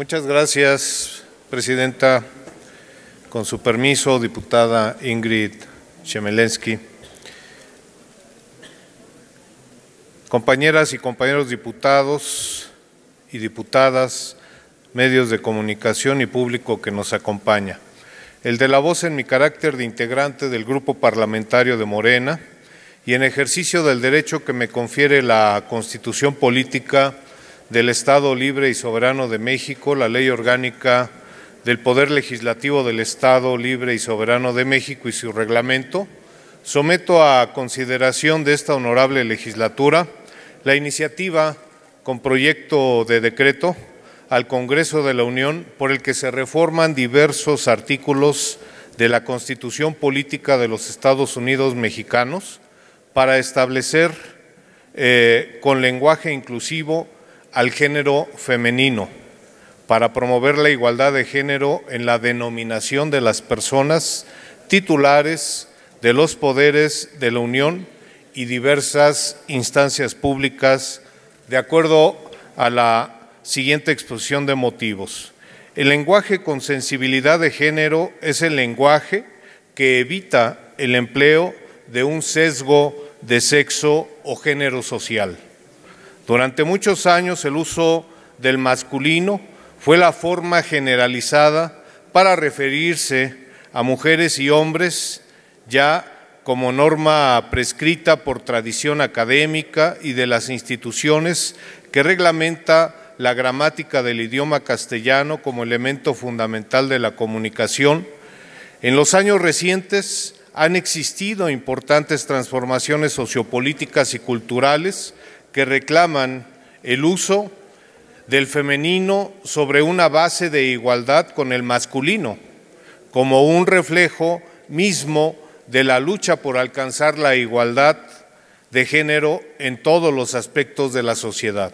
Muchas gracias, Presidenta. Con su permiso, diputada Ingrid Chemelensky. Compañeras y compañeros diputados y diputadas, medios de comunicación y público que nos acompaña. El de la voz en mi carácter de integrante del Grupo Parlamentario de Morena y en ejercicio del derecho que me confiere la Constitución Política del Estado Libre y Soberano de México, la Ley Orgánica del Poder Legislativo del Estado Libre y Soberano de México y su reglamento, someto a consideración de esta honorable legislatura la iniciativa con proyecto de decreto al Congreso de la Unión por el que se reforman diversos artículos de la Constitución Política de los Estados Unidos Mexicanos para establecer eh, con lenguaje inclusivo al género femenino para promover la igualdad de género en la denominación de las personas titulares de los poderes de la Unión y diversas instancias públicas, de acuerdo a la siguiente exposición de motivos. El lenguaje con sensibilidad de género es el lenguaje que evita el empleo de un sesgo de sexo o género social. Durante muchos años el uso del masculino fue la forma generalizada para referirse a mujeres y hombres ya como norma prescrita por tradición académica y de las instituciones que reglamenta la gramática del idioma castellano como elemento fundamental de la comunicación, en los años recientes han existido importantes transformaciones sociopolíticas y culturales que reclaman el uso del femenino sobre una base de igualdad con el masculino, como un reflejo mismo de la lucha por alcanzar la igualdad de género en todos los aspectos de la sociedad.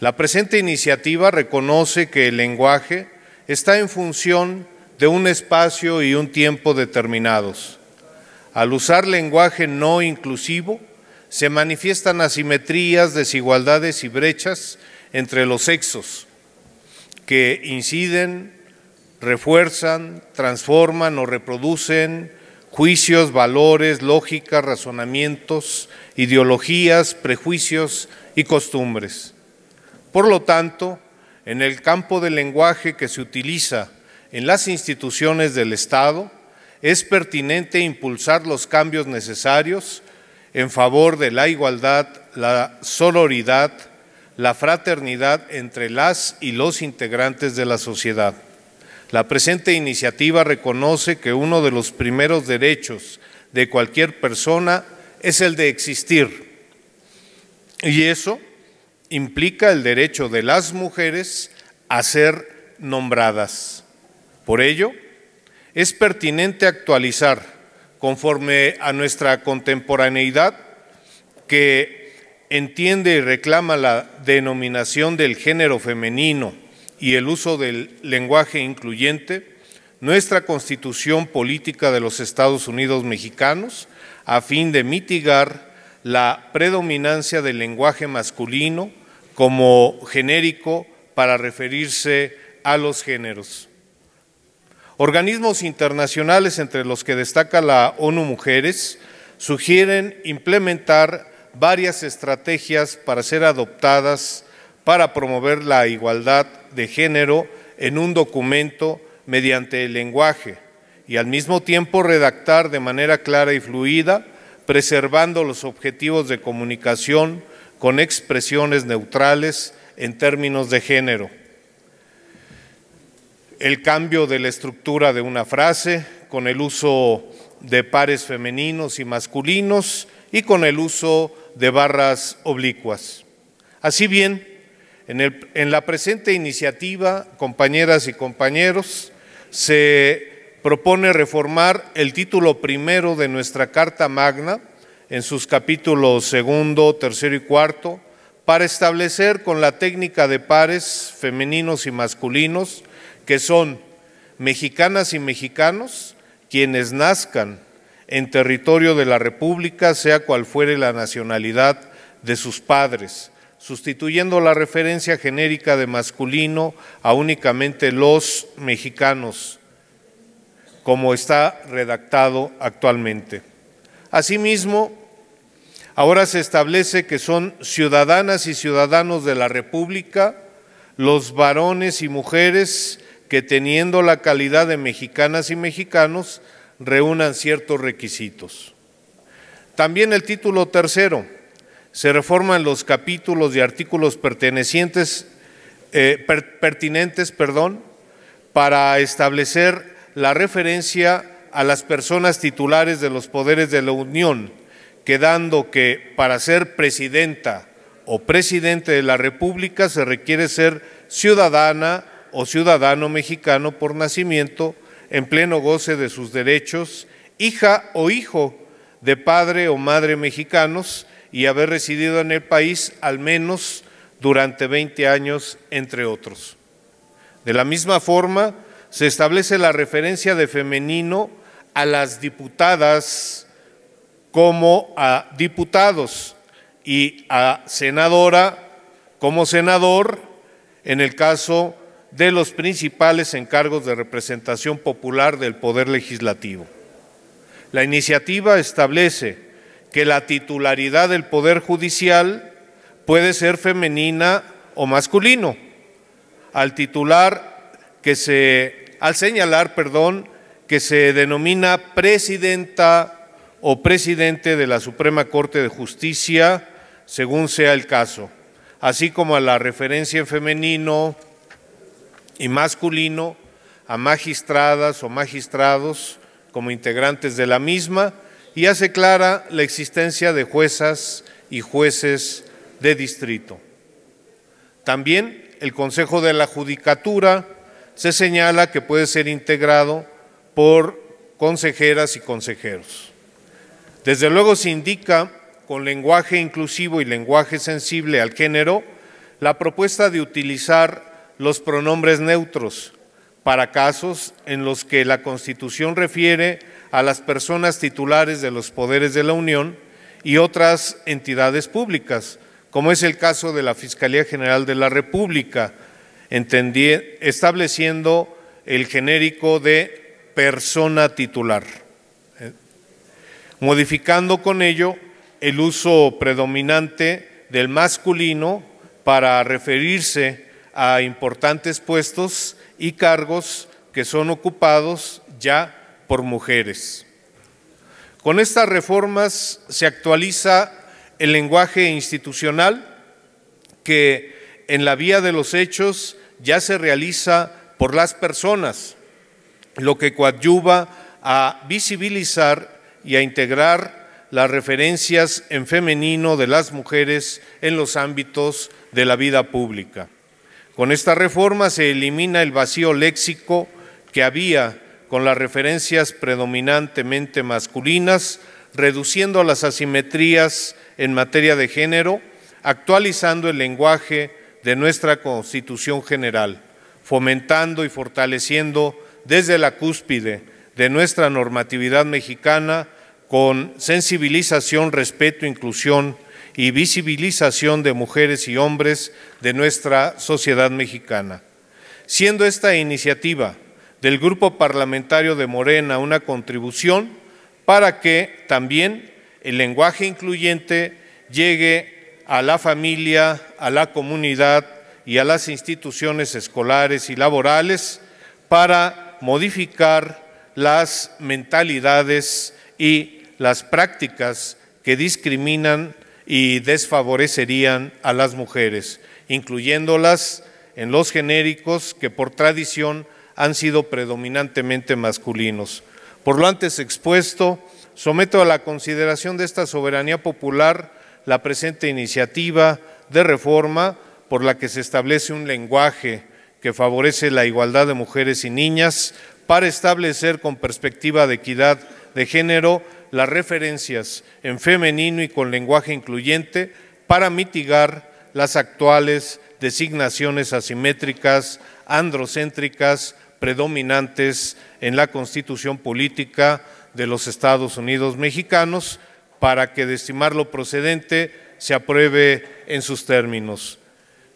La presente iniciativa reconoce que el lenguaje está en función de un espacio y un tiempo determinados. Al usar lenguaje no inclusivo, se manifiestan asimetrías, desigualdades y brechas entre los sexos que inciden, refuerzan, transforman o reproducen juicios, valores, lógicas, razonamientos, ideologías, prejuicios y costumbres. Por lo tanto, en el campo del lenguaje que se utiliza en las instituciones del Estado, es pertinente impulsar los cambios necesarios en favor de la igualdad, la sororidad, la fraternidad entre las y los integrantes de la sociedad. La presente iniciativa reconoce que uno de los primeros derechos de cualquier persona es el de existir. Y eso implica el derecho de las mujeres a ser nombradas. Por ello, es pertinente actualizar conforme a nuestra contemporaneidad que entiende y reclama la denominación del género femenino y el uso del lenguaje incluyente, nuestra constitución política de los Estados Unidos mexicanos a fin de mitigar la predominancia del lenguaje masculino como genérico para referirse a los géneros. Organismos internacionales, entre los que destaca la ONU Mujeres, sugieren implementar varias estrategias para ser adoptadas para promover la igualdad de género en un documento mediante el lenguaje y al mismo tiempo redactar de manera clara y fluida, preservando los objetivos de comunicación con expresiones neutrales en términos de género el cambio de la estructura de una frase con el uso de pares femeninos y masculinos y con el uso de barras oblicuas. Así bien, en, la presente iniciativa, compañeras y compañeros, se propone reformar el título primero de nuestra Carta Magna en sus capítulos segundo, tercero y cuarto, para establecer con la técnica de pares femeninos y masculinos, que son mexicanas y mexicanos, quienes nazcan en territorio de la República, sea cual fuere la nacionalidad de sus padres, sustituyendo la referencia genérica de masculino a únicamente los mexicanos, como está redactado actualmente. Asimismo, Ahora se establece que son ciudadanas y ciudadanos de la República los varones y mujeres que teniendo la calidad de mexicanas y mexicanos reúnan ciertos requisitos. También el título tercero. Se reforman los capítulos y artículos pertenecientes, eh, pertinentes perdón, para establecer la referencia a las personas titulares de los poderes de la Unión quedando que para ser presidenta o presidente de la República se requiere ser ciudadana o ciudadano mexicano por nacimiento en pleno goce de sus derechos, hija o hijo de padre o madre mexicanos y haber residido en el país al menos durante 20 años, entre otros. De la misma forma, se establece la referencia de femenino a las diputadas como a diputados y a senadora como senador en el caso de los principales encargos de representación popular del Poder Legislativo. La iniciativa establece que la titularidad del Poder Judicial puede ser femenina o masculino. Al titular que se al señalar, perdón, que se denomina presidenta o presidente de la Suprema Corte de Justicia, según sea el caso, así como a la referencia en femenino y masculino a magistradas o magistrados como integrantes de la misma y hace clara la existencia de juezas y jueces de distrito. También el Consejo de la Judicatura se señala que puede ser integrado por consejeras y consejeros. Desde luego se indica, con lenguaje inclusivo y lenguaje sensible al género, la propuesta de utilizar los pronombres neutros para casos en los que la Constitución refiere a las personas titulares de los poderes de la Unión y otras entidades públicas, como es el caso de la Fiscalía General de la República, estableciendo el genérico de persona titular modificando con ello el uso predominante del masculino para referirse a importantes puestos y cargos que son ocupados ya por mujeres. Con estas reformas se actualiza el lenguaje institucional que en la vía de los hechos ya se realiza por las personas, lo que coadyuva a visibilizar y a integrar las referencias en femenino de las mujeres en los ámbitos de la vida pública. Con esta reforma se elimina el vacío léxico que había con las referencias predominantemente masculinas, reduciendo las asimetrías en materia de género, actualizando el lenguaje de nuestra Constitución General, fomentando y fortaleciendo desde la cúspide de nuestra normatividad mexicana con sensibilización, respeto, inclusión y visibilización de mujeres y hombres de nuestra sociedad mexicana. Siendo esta iniciativa del Grupo Parlamentario de Morena una contribución para que también el lenguaje incluyente llegue a la familia, a la comunidad y a las instituciones escolares y laborales para modificar las mentalidades y las prácticas que discriminan y desfavorecerían a las mujeres, incluyéndolas en los genéricos que por tradición han sido predominantemente masculinos. Por lo antes expuesto, someto a la consideración de esta soberanía popular la presente iniciativa de reforma por la que se establece un lenguaje que favorece la igualdad de mujeres y niñas para establecer con perspectiva de equidad de género las referencias en femenino y con lenguaje incluyente para mitigar las actuales designaciones asimétricas, androcéntricas, predominantes en la constitución política de los Estados Unidos mexicanos, para que de estimar lo procedente se apruebe en sus términos.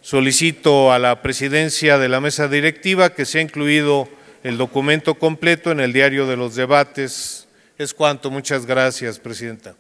Solicito a la presidencia de la mesa directiva que sea incluido el documento completo en el diario de los debates es cuanto. Muchas gracias, Presidenta.